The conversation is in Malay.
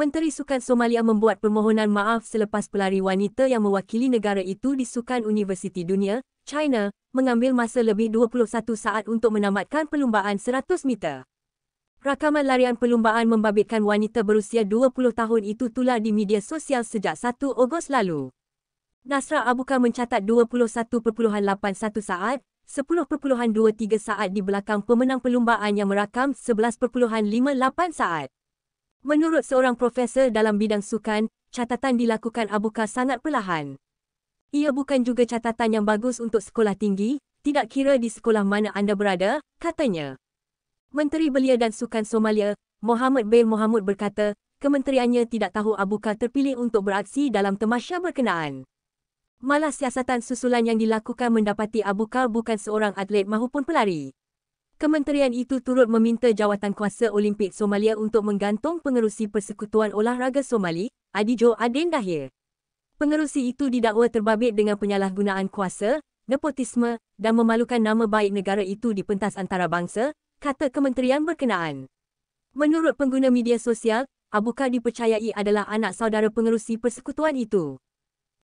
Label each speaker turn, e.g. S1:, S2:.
S1: Menteri Sukan Somalia membuat permohonan maaf selepas pelari wanita yang mewakili negara itu di Sukan Universiti Dunia, China, mengambil masa lebih 21 saat untuk menamatkan perlumbaan 100 meter. Rakaman larian perlumbaan membabitkan wanita berusia 20 tahun itu tular di media sosial sejak 1 Ogos lalu. Nasra Abuka mencatat 21.81 saat, 10.23 saat di belakang pemenang perlumbaan yang merakam 11.58 saat. Menurut seorang profesor dalam bidang sukan, catatan dilakukan Abuka sangat perlahan. Ia bukan juga catatan yang bagus untuk sekolah tinggi, tidak kira di sekolah mana anda berada, katanya. Menteri Belia dan Sukan Somalia, Mohamed Bey Mohamed berkata, kementeriannya tidak tahu Abuka terpilih untuk beraksi dalam temasya berkenaan. Malah siasatan susulan yang dilakukan mendapati Abuka bukan seorang atlet mahupun pelari. Kementerian itu turut meminta Jawatan Kuasa Olimpik Somalia untuk menggantung pengerusi Persekutuan Olahraga Somali, Adijo Aden Dahir. Pengerusi itu didakwa terbabit dengan penyalahgunaan kuasa, nepotisme dan memalukan nama baik negara itu di pentas antarabangsa, kata kementerian berkenaan. Menurut pengguna media sosial, Abu Abuka dipercayai adalah anak saudara pengerusi persekutuan itu.